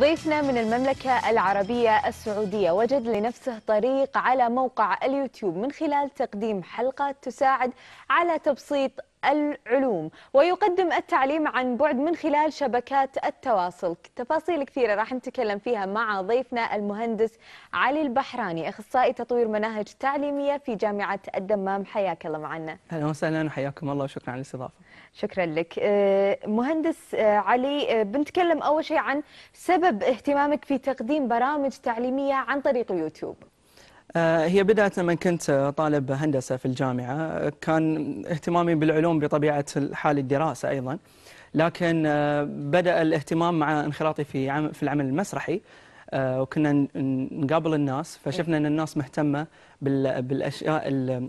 ضيفنا من المملكة العربية السعودية وجد لنفسه طريق على موقع اليوتيوب من خلال تقديم حلقات تساعد على تبسيط العلوم ويقدم التعليم عن بعد من خلال شبكات التواصل تفاصيل كثيرة راح نتكلم فيها مع ضيفنا المهندس علي البحراني أخصائي تطوير مناهج تعليمية في جامعة الدمام حياك الله معنا أهلا وسهلا وحياكم الله وشكرا على الاستضافة شكرا لك آه، مهندس آه، علي آه، بنتكلم أول شيء عن سبب اهتمامك في تقديم برامج تعليمية عن طريق يوتيوب هي بدات لما كنت طالب هندسة في الجامعة كان اهتمامي بالعلوم بطبيعة حال الدراسة أيضا لكن بدأ الاهتمام مع انخراطي في في العمل المسرحي آه، وكنا نقابل الناس فشفنا إيه. ان الناس مهتمه بالاشياء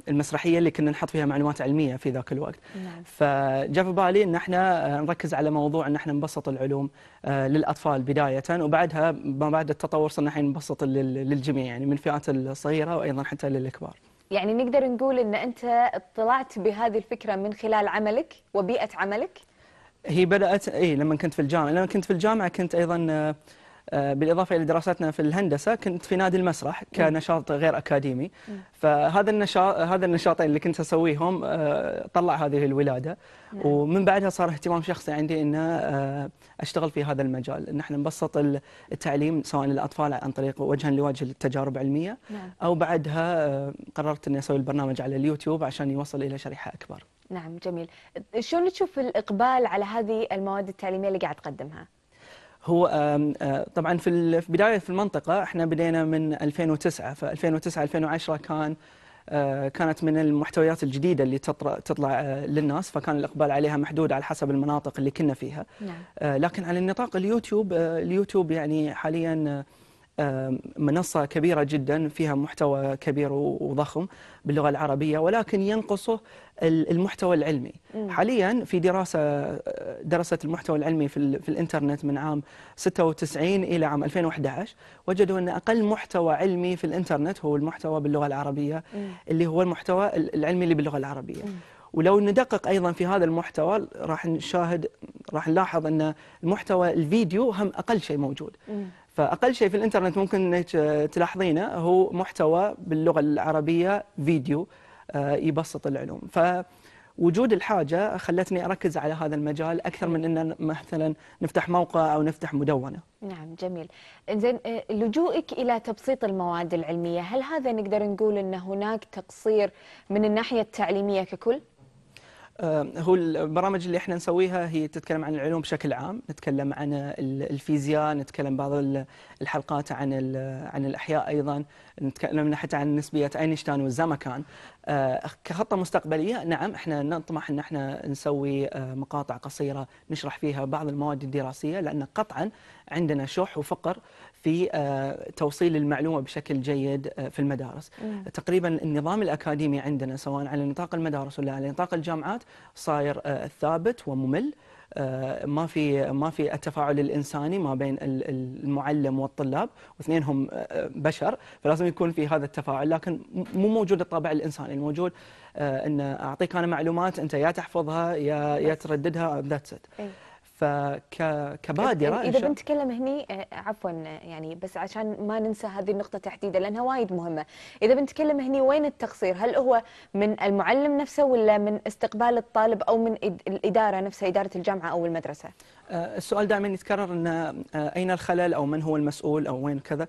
المسرحيه اللي كنا نحط فيها معلومات علميه في ذاك الوقت نعم. فجاء في بالي ان احنا آه، نركز على موضوع ان احنا نبسط العلوم آه، للاطفال بدايه وبعدها ما بعد التطور صرنا الحين نبسط للجميع يعني من الفئات الصغيره وايضا حتى للكبار يعني نقدر نقول ان انت اطلعت بهذه الفكره من خلال عملك وبيئه عملك هي بدات اي لما كنت في الجامعه لما كنت في الجامعه كنت ايضا آه، بالإضافة إلى دراستنا في الهندسة كنت في نادي المسرح كنشاط غير أكاديمي فهذا النشاط هذا النشاطين اللي كنت أسويهم آه، طلع هذه الولادة نعم. ومن بعدها صار اهتمام شخصي عندي أن آه، أشتغل في هذا المجال أن احنا نبسط التعليم سواء للأطفال عن طريق وجها لوجه التجارب العلميه نعم. أو بعدها قررت أني أسوي البرنامج على اليوتيوب عشان يوصل إلى شريحة أكبر نعم جميل شلون تشوف الإقبال على هذه المواد التعليمية اللي قاعد تقدمها؟ هو آه، طبعا في بداية في المنطقة احنا بدينا من 2009 ف 2009 2010 كان آه، كانت من المحتويات الجديدة اللي تطلع آه، للناس فكان الإقبال عليها محدود على حسب المناطق اللي كنا فيها نعم. لكن على النطاق اليوتيوب اليوتيوب يعني حاليا آه، منصة كبيرة جدا فيها محتوى كبير وضخم باللغة العربية ولكن ينقصه المحتوى العلمي حاليا في دراسة درست المحتوى العلمي في, في الإنترنت من عام 96 إلى عام 2011 وجدوا أن أقل محتوى علمي في الإنترنت هو المحتوى باللغة العربية اللي هو المحتوى العلمي اللي باللغة العربية ولو ندقق ايضا في هذا المحتوى راح نشاهد راح نلاحظ ان المحتوى الفيديو هم اقل شيء موجود فاقل شيء في الانترنت ممكن انك تلاحظينه هو محتوى باللغه العربيه فيديو آه، يبسط العلوم ف وجود الحاجه خلتني اركز على هذا المجال اكثر من ان مثلا نفتح موقع او نفتح مدونه. نعم جميل. زين آه، لجوئك الى تبسيط المواد العلميه، هل هذا نقدر نقول ان هناك تقصير من الناحيه التعليميه ككل؟ آه، هو البرامج اللي احنا نسويها هي تتكلم عن العلوم بشكل عام، نتكلم عن الفيزياء، نتكلم بعض الحلقات عن عن الاحياء ايضا، نتكلم حتى عن نسبيه اينشتاين والزمكان. آه، كخطه مستقبليه نعم احنا نطمح ان احنا نسوي آه، مقاطع قصيره نشرح فيها بعض المواد الدراسيه لان قطعا عندنا شح وفقر في آه، توصيل المعلومه بشكل جيد آه، في المدارس مم. تقريبا النظام الاكاديمي عندنا سواء على نطاق المدارس ولا على نطاق الجامعات صاير آه، ثابت وممل ما في ما في التفاعل الانساني ما بين المعلم والطلاب واثنينهم بشر فلازم يكون في هذا التفاعل لكن مو موجود الطابع الانساني الموجود ان اعطيك انا معلومات انت يا تحفظها يا يا ترددها ذاتس ات إيه. فكبادره اذا بنتكلم هني آه، عفوا آه، يعني بس عشان ما ننسى هذه النقطه تحديدا لانها وايد مهمه اذا بنتكلم هني وين التقصير هل هو من المعلم نفسه ولا من استقبال الطالب او من الاداره نفسها اداره الجامعه او المدرسه آه، السؤال دائما يتكرر ان آه، اين الخلل او من هو المسؤول او وين كذا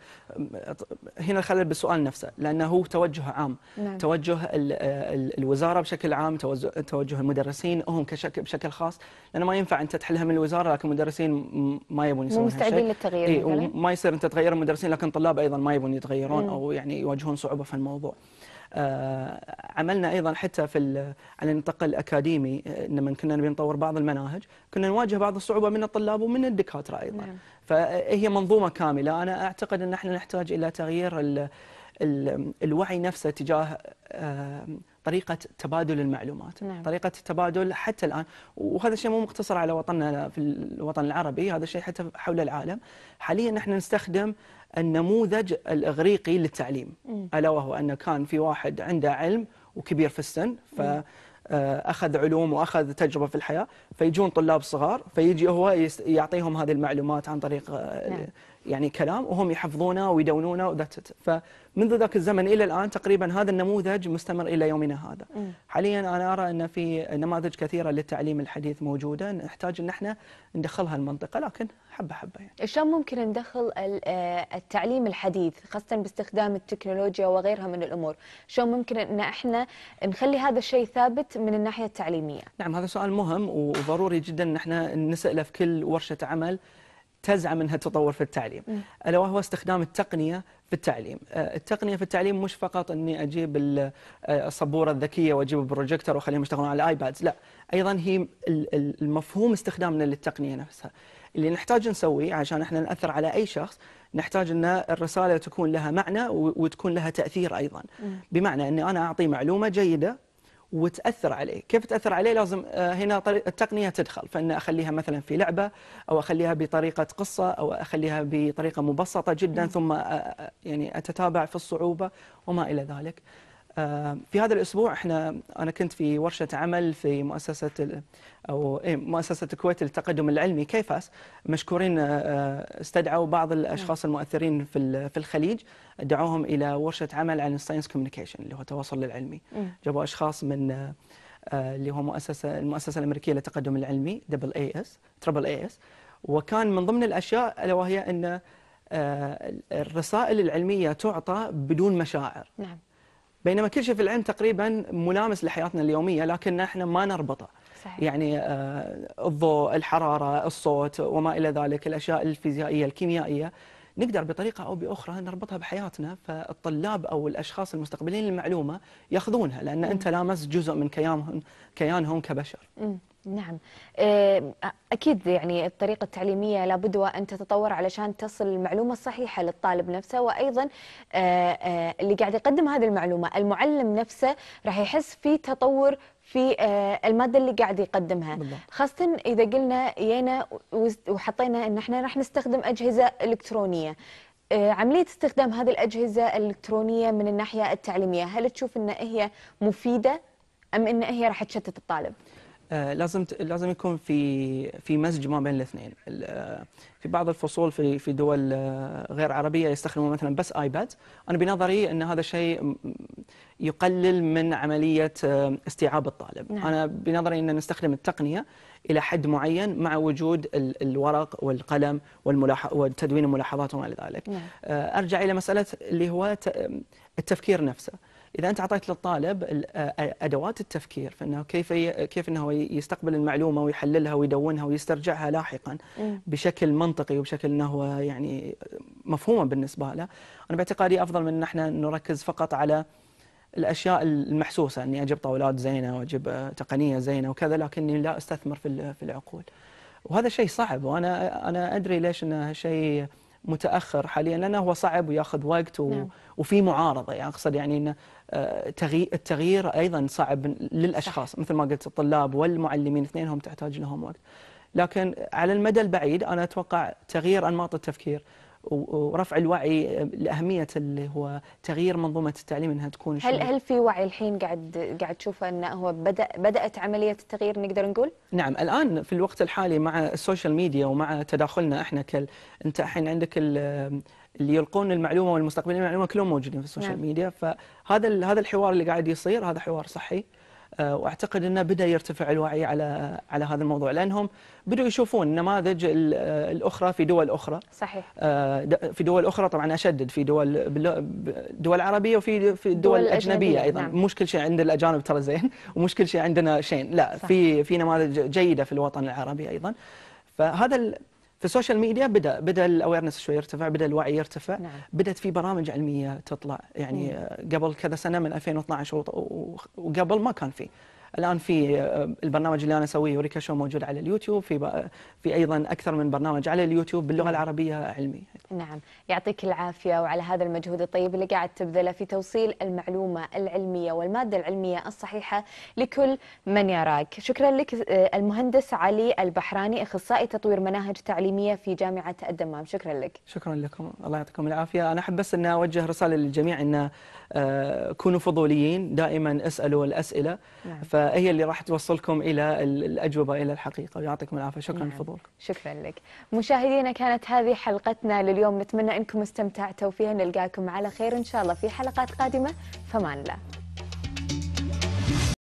آه، هنا الخلل بالسؤال نفسه لانه هو توجه عام نعم. توجه الوزاره بشكل عام توجه المدرسين هم بشكل خاص لانه ما ينفع انت تحلها من الوزاره لكن المدرسين ما يبون يسوون مستعدين للتغيير إيه وما يصير انت تغير المدرسين لكن الطلاب ايضا ما يبون يتغيرون مم. او يعني يواجهون صعوبه في الموضوع آه، عملنا ايضا حتى في على النطاق الاكاديمي لما كنا نبي نطور بعض المناهج كنا نواجه بعض الصعوبه من الطلاب ومن الدكاتره ايضا نعم. فهي منظومه كامله انا اعتقد ان احنا نحتاج الى تغيير الوعي نفسه تجاه طريقة تبادل المعلومات نعم. طريقة التبادل حتى الآن وهذا الشيء مو مقتصر على وطننا في الوطن العربي هذا الشيء حتى حول العالم حاليا نحن نستخدم النموذج الإغريقي للتعليم م. ألا وهو أن كان في واحد عنده علم وكبير في السن ف آه، اخذ علوم واخذ تجربه في الحياه فيجون طلاب صغار فيجي هو يعطيهم هذه المعلومات عن طريق آه، نعم. يعني كلام وهم يحفظونه ويدونونه وذات فمنذ ذاك الزمن الى الان تقريبا هذا النموذج مستمر الى يومنا هذا. حاليا انا ارى ان في نماذج كثيره للتعليم الحديث موجوده نحتاج ان احنا ندخلها المنطقه لكن حبه حبه يعني. شلون ممكن ندخل آه، التعليم الحديث خاصه باستخدام التكنولوجيا وغيرها من الامور، شلون ممكن ان احنا نخلي هذا الشيء ثابت من الناحيه التعليميه؟ نعم هذا سؤال مهم وضروري جدا ان احنا نساله في كل ورشه عمل تزعم انها تطور في التعليم الا وهو استخدام التقنيه في التعليم آه، التقنيه في التعليم مش فقط اني اجيب الصبوره آه، الذكيه واجيب البروجيكتور واخليهم يشتغلون على الايبادز لا ايضا هي المفهوم استخدامنا للتقنيه نفسها اللي نحتاج نسويه عشان احنا ناثر على اي شخص نحتاج ان الرساله تكون لها معنى وتكون لها تاثير ايضا بمعنى اني انا اعطي معلومه جيده وتاثر عليه كيف تاثر عليه لازم آه، هنا التقنيه تدخل فان اخليها مثلا في لعبه او اخليها بطريقه قصه او اخليها بطريقه مبسطه جدا ثم آه، آه، يعني اتتابع في الصعوبه وما الى ذلك آه، في هذا الاسبوع احنا انا كنت في ورشه عمل في مؤسسه او إيه، مؤسسه الكويت للتقدم العلمي كيفاس مشكورين آه، استدعوا بعض الاشخاص المؤثرين في في الخليج دعوهم الى ورشه عمل عن الساينس كوميونيكيشن اللي هو التواصل العلمي جابوا اشخاص من آه، اللي هو مؤسسه المؤسسه الامريكيه للتقدم العلمي دبل اي اس تربل اي اس وكان من ضمن الاشياء الا وهي ان الرسائل العلميه تعطى بدون مشاعر نعم بينما كل شيء في العلم تقريبا ملامس لحياتنا اليوميه لكن احنا ما نربطه صحيح. يعني آه، الضوء الحراره الصوت وما الى ذلك الاشياء الفيزيائيه الكيميائيه نقدر بطريقه او باخرى نربطها بحياتنا فالطلاب او الاشخاص المستقبلين للمعلومه ياخذونها لان انت لامس جزء من كيانهم كيانهم كبشر. نعم آه، أكيد يعني الطريقة التعليمية لابد وأن تتطور علشان تصل المعلومة الصحيحة للطالب نفسه وأيضا آه، آه، اللي قاعد يقدم هذه المعلومة المعلم نفسه راح يحس في تطور في الماده اللي قاعد يقدمها خاصه اذا قلنا جينا وحطينا ان احنا راح نستخدم اجهزه الكترونيه عمليه استخدام هذه الاجهزه الالكترونيه من الناحيه التعليميه هل تشوف ان هي مفيده ام ان هي راح تشتت الطالب آه، لازم لازم يكون في في مزج ما بين الاثنين آه، في بعض الفصول في في دول آه، غير عربيه يستخدمون مثلا بس ايباد انا بنظري ان هذا الشيء يقلل من عمليه استيعاب الطالب نعم. انا بنظري ان نستخدم التقنيه الى حد معين مع وجود الورق والقلم وتدوين الملاحظات وما الى ذلك نعم. ارجع الى مساله اللي هو التفكير نفسه اذا انت اعطيت للطالب ادوات التفكير فانه كيف كيف انه يستقبل المعلومه ويحللها ويدونها ويسترجعها لاحقا إيه. بشكل منطقي وبشكل انه هو يعني مفهومه بالنسبه له انا باعتقادي افضل من ان احنا نركز فقط على الاشياء المحسوسه اني اجيب طاولات زينه واجيب تقنيه زينه وكذا لكني لا استثمر في في العقول وهذا شيء صعب وانا انا ادري ليش انه شيء متاخر حاليا لانه هو صعب وياخذ وقت و... نعم. وفي معارضه يعني اقصد يعني ان آه، التغيير ايضا صعب للاشخاص صح. مثل ما قلت الطلاب والمعلمين اثنينهم تحتاج لهم وقت لكن على المدى البعيد انا اتوقع تغيير انماط التفكير ورفع الوعي لاهميه اللي هو تغيير منظومه التعليم انها تكون هل هل في وعي الحين قاعد قاعد تشوفه انه هو بدا بدات عمليه التغيير نقدر نقول؟ نعم الان في الوقت الحالي مع السوشيال ميديا ومع تداخلنا احنا كل انت الحين عندك اللي يلقون المعلومه والمستقبلين المعلومه كلهم موجودين في السوشيال نعم. ميديا فهذا هذا الحوار اللي قاعد يصير هذا حوار صحي آه، واعتقد انه بدا يرتفع الوعي على على هذا الموضوع لانهم بدوا يشوفون نماذج الاخرى في دول اخرى صحيح آه، في دول اخرى طبعا اشدد في دول دول عربيه وفي في دول, دول اجنبيه ايضا نعم. مش كل شيء عند الاجانب ترى زين ومش كل شيء عندنا شين لا صح. في في نماذج جيده في الوطن العربي ايضا فهذا في السوشيال ميديا بدا بدا الاويرنس شوي يرتفع بدا الوعي يرتفع نعم. بدات في برامج علميه تطلع يعني مم. آه، قبل كذا سنه من 2012 وقبل ما كان في الان في آه، البرنامج اللي انا اسويه يوريكا شو موجود على اليوتيوب في في ايضا اكثر من برنامج على اليوتيوب باللغه العربيه علمي نعم يعطيك العافية وعلى هذا المجهود الطيب اللي قاعد تبذله في توصيل المعلومة العلمية والمادة العلمية الصحيحة لكل من يراك شكرا لك آه، المهندس علي البحراني اخصائي تطوير مناهج تعليميه في جامعه الدمام شكرا لك شكرا لكم الله يعطيكم العافيه انا احب بس ان اوجه رساله للجميع ان آه، كونوا فضوليين دائما اسالوا الاسئله نعم. فهي اللي راح توصلكم الى الاجوبه الى الحقيقه ويعطيكم العافيه شكرا نعم. لفضولكم شكرا لك مشاهدينا كانت هذه حلقتنا لليوم اليوم نتمنى أنكم استمتعتوا فيها نلقاكم على خير إن شاء الله في حلقات قادمة فمان الله